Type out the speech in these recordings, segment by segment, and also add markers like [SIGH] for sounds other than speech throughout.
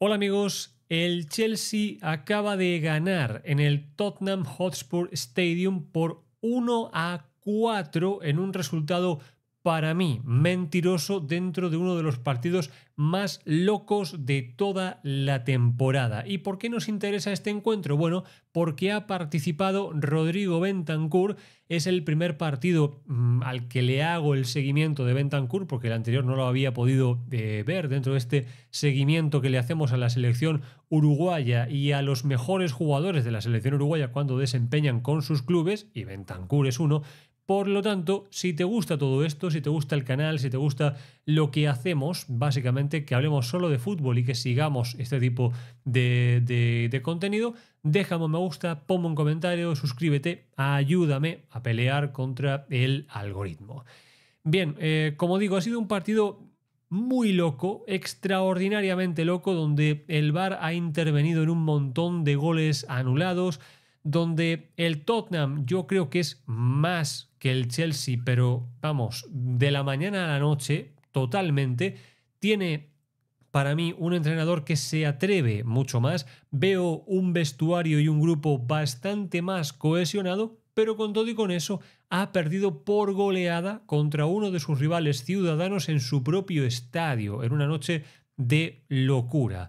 Hola amigos, el Chelsea acaba de ganar en el Tottenham Hotspur Stadium por 1 a 4 en un resultado para mí, mentiroso dentro de uno de los partidos más locos de toda la temporada. ¿Y por qué nos interesa este encuentro? Bueno, porque ha participado Rodrigo Bentancur, es el primer partido mm, al que le hago el seguimiento de Bentancur, porque el anterior no lo había podido eh, ver dentro de este seguimiento que le hacemos a la selección uruguaya y a los mejores jugadores de la selección uruguaya cuando desempeñan con sus clubes, y Bentancur es uno, por lo tanto, si te gusta todo esto, si te gusta el canal, si te gusta lo que hacemos, básicamente que hablemos solo de fútbol y que sigamos este tipo de, contenido, déjame un me gusta, ponme un comentario, suscríbete, ayúdame a pelear contra el algoritmo. Bien, eh, como digo, ha sido un partido muy loco, extraordinariamente loco, donde el VAR ha intervenido en un montón de goles anulados, donde el Tottenham yo creo que es más que el Chelsea, pero vamos, de la mañana a la noche, totalmente, tiene para mí un entrenador que se atreve mucho más. Veo un vestuario y un grupo bastante más cohesionado, pero con todo y con eso ha perdido por goleada contra uno de sus rivales ciudadanos en su propio estadio, en una noche de locura.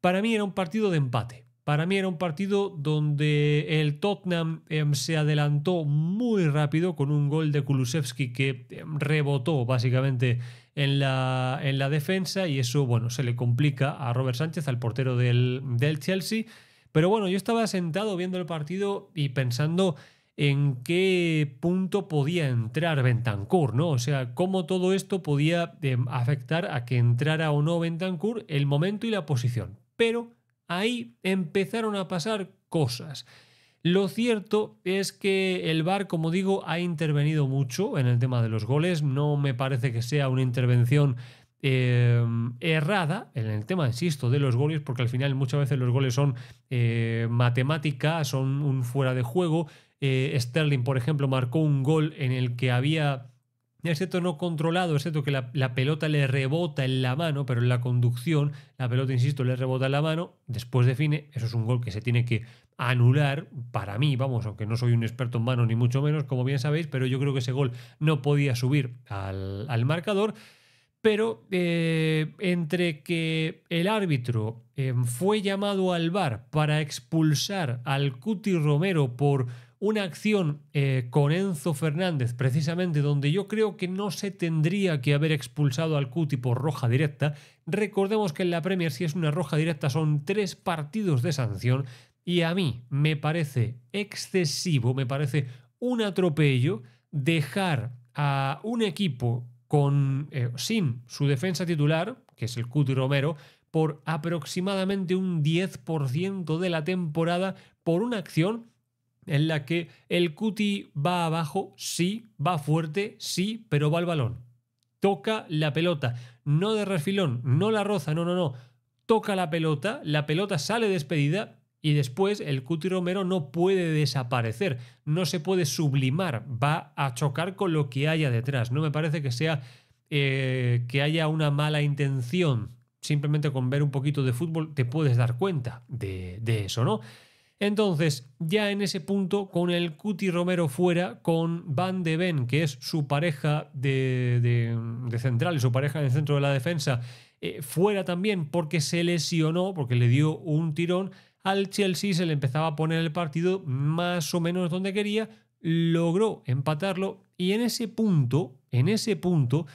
Para mí era un partido de empate. Para mí era un partido donde el Tottenham em, se adelantó muy rápido con un gol de Kulusevski que em, rebotó básicamente en la, en la, defensa y eso, bueno, se le complica a Robert Sánchez, al portero del, del Chelsea. Pero bueno, yo estaba sentado viendo el partido y pensando en qué punto podía entrar Bentancur, ¿no? O sea, cómo todo esto podía em, afectar a que entrara o no Bentancur, el momento y la posición. Pero ahí empezaron a pasar cosas. Lo cierto es que el VAR, como digo, ha intervenido mucho en el tema de los goles. No me parece que sea una intervención eh, errada en el tema, insisto, de los goles, porque al final muchas veces los goles son eh, matemáticas, son un fuera de juego. Eh, Sterling, por ejemplo, marcó un gol en el que había excepto no controlado, excepto que la, pelota le rebota en la mano, pero en la conducción, la pelota, insisto, le rebota en la mano, después define, eso es un gol que se tiene que anular, para mí, vamos, aunque no soy un experto en mano ni mucho menos, como bien sabéis, pero yo creo que ese gol no podía subir al, marcador. Pero eh, entre que el árbitro eh, fue llamado al bar para expulsar al Cuti Romero por una acción eh, con Enzo Fernández, precisamente donde yo creo que no se tendría que haber expulsado al Cuti por roja directa. Recordemos que en la Premier, si es una roja directa, son tres partidos de sanción. Y a mí me parece excesivo, me parece un atropello dejar a un equipo con, eh, sin su defensa titular, que es el Cuti Romero, por aproximadamente un 10% de la temporada por una acción en la que el cuti va abajo, sí, va fuerte, sí, pero va al balón. Toca la pelota, no de refilón, no la roza, no, no, no. Toca la pelota, la pelota sale despedida y después el Cuti Romero no puede desaparecer, no se puede sublimar, va a chocar con lo que haya detrás. No me parece que sea eh, que haya una mala intención. Simplemente con ver un poquito de fútbol te puedes dar cuenta de eso, ¿no? Entonces, ya en ese punto, con el Cuti Romero fuera, con Van de Ben, que es su pareja de, de, de su pareja en el centro de la defensa, eh, fuera también porque se lesionó, porque le dio un tirón, al Chelsea se le empezaba a poner el partido más o menos donde quería, logró empatarlo y en ese punto, en ese punto,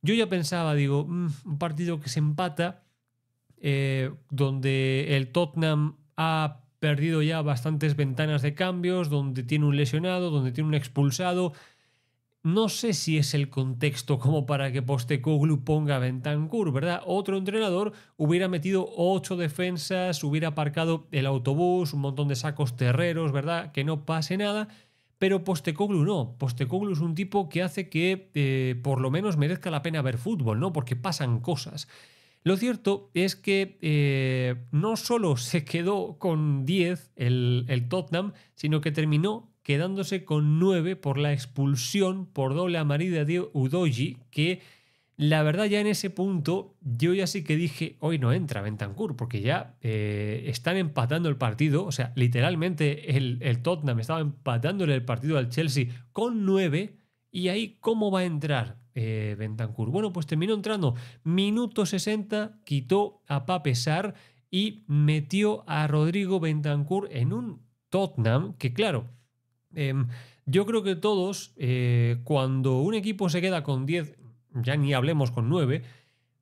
yo ya pensaba, digo, mm, un partido que se empata, eh, donde el Tottenham ha perdido ya bastantes ventanas de cambios, donde tiene un lesionado, donde tiene un expulsado. No sé si es el contexto como para que Postecoglu ponga a Bentancur, ¿verdad? Otro entrenador hubiera metido ocho defensas, hubiera aparcado el autobús, un montón de sacos terreros, ¿verdad? Que no pase nada. Pero Postecoglu no. Postecoglu es un tipo que hace que eh, por lo menos merezca la pena ver fútbol, ¿no? Porque pasan cosas. Lo cierto es que eh, no solo [LAUGHS] se quedó con 10 el, el Tottenham, sino que terminó quedándose con 9 por la expulsión por doble amarilla de Udoji, que la verdad ya en ese punto yo ya sí que dije, hoy no entra Bentancur, porque ya eh, están empatando el partido, o sea, literalmente el, el Tottenham estaba empatándole el partido al Chelsea con 9 y ahí cómo va a entrar eh, bueno, pues terminó entrando. Minuto 60, quitó a Papesar y metió a Rodrigo Bentancur en un Tottenham que, claro, em, yo creo que todos, eh, cuando un equipo se queda con 10, ya ni hablemos con 9,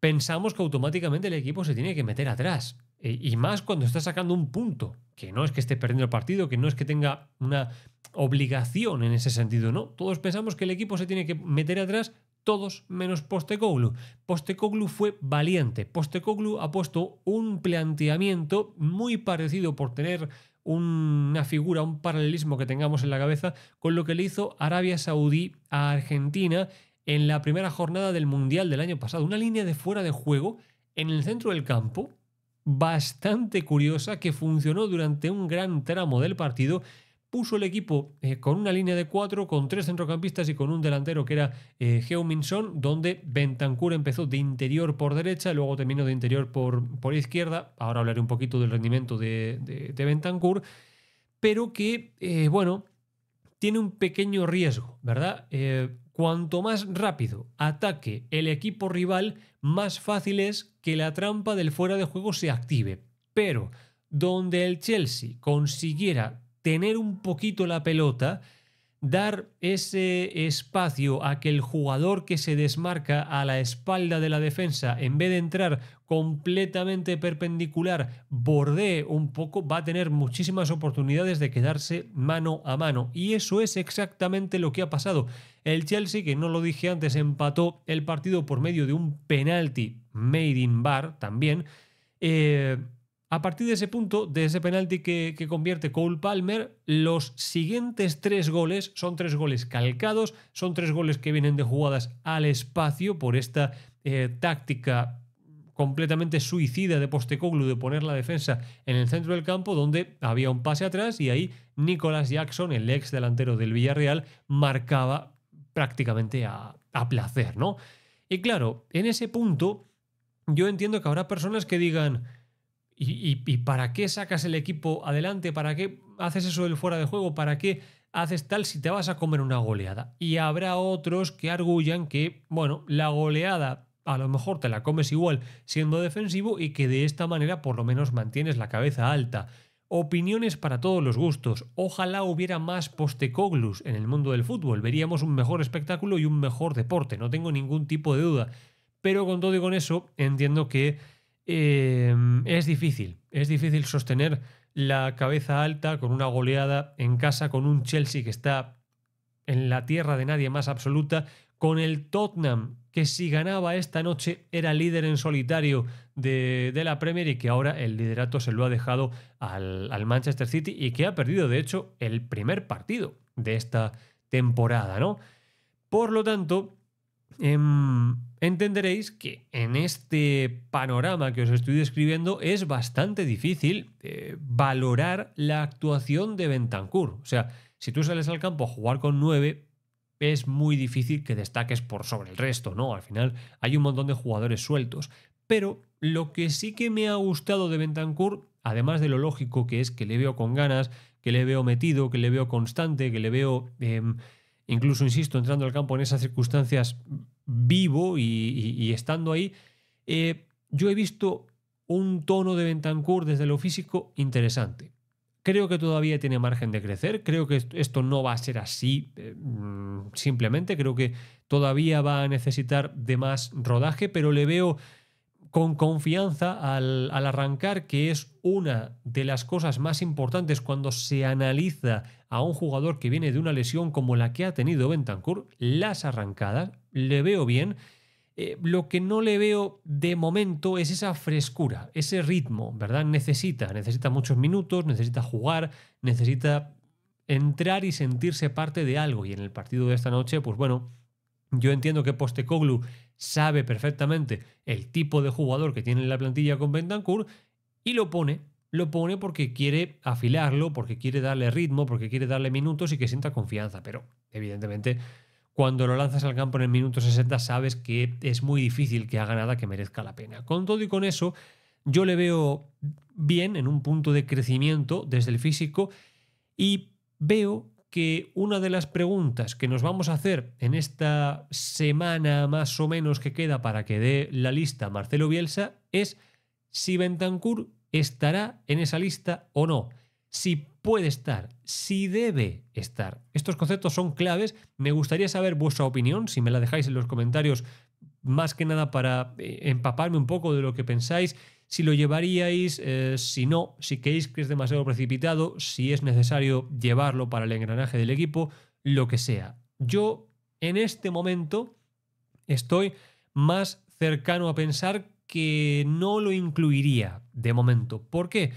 pensamos que automáticamente el equipo se tiene que meter atrás. Eh, y más cuando está sacando un punto, que no es que esté perdiendo el partido, que no es que tenga una obligación en ese sentido, ¿no? Todos pensamos que el equipo se tiene que meter atrás todos menos Postecoglou. Postecoglou fue valiente. Postecoglou ha puesto un planteamiento muy parecido por tener una figura, un paralelismo que tengamos en la cabeza con lo que le hizo Arabia Saudí a Argentina en la primera jornada del Mundial del año pasado. Una línea de fuera de juego en el centro del campo bastante curiosa que funcionó durante un gran tramo del partido puso el equipo eh, con una línea de cuatro, con tres centrocampistas y con un delantero que era eh, Heung-Min donde Bentancur empezó de interior por derecha, luego terminó de interior por, por izquierda. Ahora hablaré un poquito del rendimiento de, de, Bentancur, pero que, eh, bueno, tiene un pequeño riesgo, ¿verdad? cuanto más rápido ataque el equipo rival, más fácil es que la trampa del fuera de juego se active. Pero donde el Chelsea consiguiera tener un poquito la pelota, dar ese espacio a que el jugador que se desmarca a la espalda de la defensa, en vez de entrar completamente perpendicular, bordee un poco, va a tener muchísimas oportunidades de quedarse mano a mano. Y eso es exactamente lo que ha pasado. El Chelsea, que no lo dije antes, empató el partido por medio de un penalti made in bar también. Eh, a partir de ese punto, de ese penalti que, convierte Cole Palmer, los siguientes tres goles son tres goles calcados, son tres goles que vienen de jugadas al espacio por esta eh, táctica completamente suicida de Postecoglu de poner la defensa en el centro del campo donde había un pase atrás y ahí Nicolas Jackson, el ex delantero del Villarreal, marcaba prácticamente a, a placer, ¿no? Y claro, en ese punto yo entiendo que habrá personas que digan, ¿Y, para qué sacas el equipo adelante? ¿Para qué haces eso del fuera de juego? ¿Para qué haces tal si te vas a comer una goleada? Y habrá otros que arguyan que, bueno, la goleada a lo mejor te la comes igual siendo defensivo y que de esta manera por lo menos mantienes la cabeza alta. Opiniones para todos los gustos. Ojalá hubiera más postecoglus en el mundo del fútbol. Veríamos un mejor espectáculo y un mejor deporte, no tengo ningún tipo de duda. Pero con todo y con eso, entiendo que Em, es difícil. Es difícil sostener la cabeza alta con una goleada en casa, con un Chelsea que está en la tierra de nadie más absoluta, con el Tottenham que si ganaba esta noche era líder en solitario de, la Premier y que ahora el liderato se lo ha dejado al, Manchester City y que ha perdido de hecho el primer partido de esta temporada, ¿no? Por lo tanto, em, entenderéis que en este panorama que os estoy describiendo es bastante difícil eh, valorar la actuación de Bentancur. O sea, si tú sales al campo a jugar con 9, es muy difícil que destaques por sobre el resto, ¿no? Al final hay un montón de jugadores sueltos. Pero lo que sí que me ha gustado de Bentancur, además de lo lógico que es que le veo con ganas, que le veo metido, que le veo constante, que le veo, em, incluso, insisto, entrando al campo en esas circunstancias vivo y, estando ahí, eh, yo he visto un tono de Bentancur desde lo físico interesante. Creo que todavía tiene margen de crecer, creo que esto no va a ser así eh, mm, simplemente, creo que todavía va a necesitar de más rodaje, pero le veo con confianza al, al, arrancar, que es una de las cosas más importantes cuando se analiza a un jugador que viene de una lesión como la que ha tenido Bentancur, las arrancadas, le veo bien. Eh, lo que no le veo de momento es esa frescura, ese ritmo, ¿verdad? Necesita, necesita muchos minutos, necesita jugar, necesita entrar y sentirse parte de algo. Y en el partido de esta noche, pues bueno, yo entiendo que Postecoglu sabe perfectamente el tipo de jugador que tiene en la plantilla con Bentancur y lo pone. Lo pone porque quiere afilarlo, porque quiere darle ritmo, porque quiere darle minutos y que sienta confianza. Pero, evidentemente, cuando lo lanzas al campo en el minuto 60 sabes que es muy difícil que haga nada que merezca la pena. Con todo y con eso, yo le veo bien en un punto de crecimiento desde el físico y veo que una de las preguntas que nos vamos a hacer en esta semana más o menos que queda para que dé la lista Marcelo Bielsa es si Bentancur estará en esa lista o no. Si puede estar, si debe estar. Estos conceptos son claves. Me gustaría saber vuestra opinión, si me la dejáis en los comentarios, más que nada para eh, empaparme un poco de lo que pensáis, si lo llevaríais, eh, si no, si creéis que es demasiado precipitado, si es necesario llevarlo para el engranaje del equipo, lo que sea. Yo en este momento estoy más cercano a pensar que no lo incluiría de momento. ¿Por qué?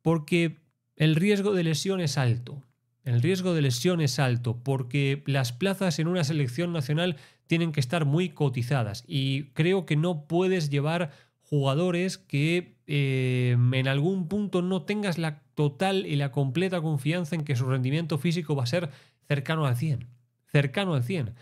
Porque el riesgo de lesión es alto. El riesgo de lesión es alto porque las plazas en una selección nacional tienen que estar muy cotizadas y creo que no puedes llevar jugadores que eh, en algún punto no tengas la total y la completa confianza en que su rendimiento físico va a ser cercano al 100. Cercano al 100.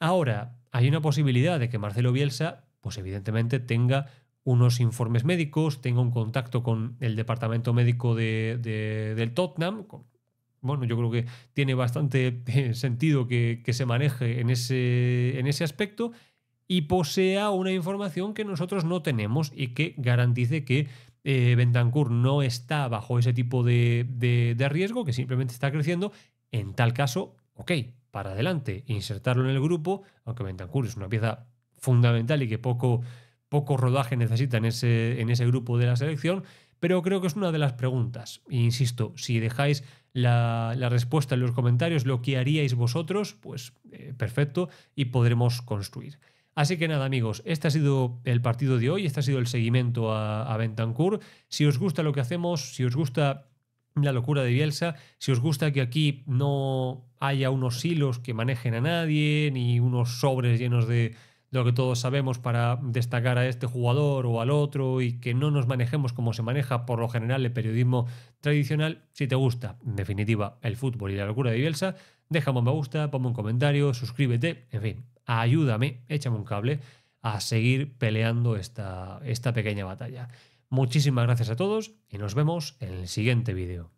Ahora, hay una posibilidad de que Marcelo Bielsa, pues evidentemente tenga unos informes médicos, tengo un contacto con el departamento médico de, del Tottenham. Bueno, yo creo que tiene bastante [LAUGHS] sentido que, se maneje en ese, en ese aspecto y posea una información que nosotros no tenemos y que garantice que eh, Bentancur no está bajo ese tipo de, de riesgo, que simplemente está creciendo. En tal caso, ok, para adelante, insertarlo en el grupo, aunque Bentancur es una pieza fundamental y que poco poco rodaje necesita en ese, en ese grupo de la selección, pero creo que es una de las preguntas. E insisto, si dejáis la, respuesta en los comentarios, lo que haríais vosotros, pues eh, perfecto y podremos construir. Así que nada amigos, este ha sido el partido de hoy, este ha sido el seguimiento a, a Si os gusta lo que hacemos, si os gusta la locura de Bielsa, si os gusta que aquí no haya unos hilos que manejen a nadie, ni unos sobres llenos de, lo que todos sabemos para destacar a este jugador o al otro y que no nos manejemos como se maneja por lo general el periodismo tradicional. Si te gusta, en definitiva, el fútbol y la locura de Bielsa, déjame un me gusta, ponme un comentario, suscríbete, en fin, ayúdame, échame un cable a seguir peleando esta, esta pequeña batalla. Muchísimas gracias a todos y nos vemos en el siguiente vídeo.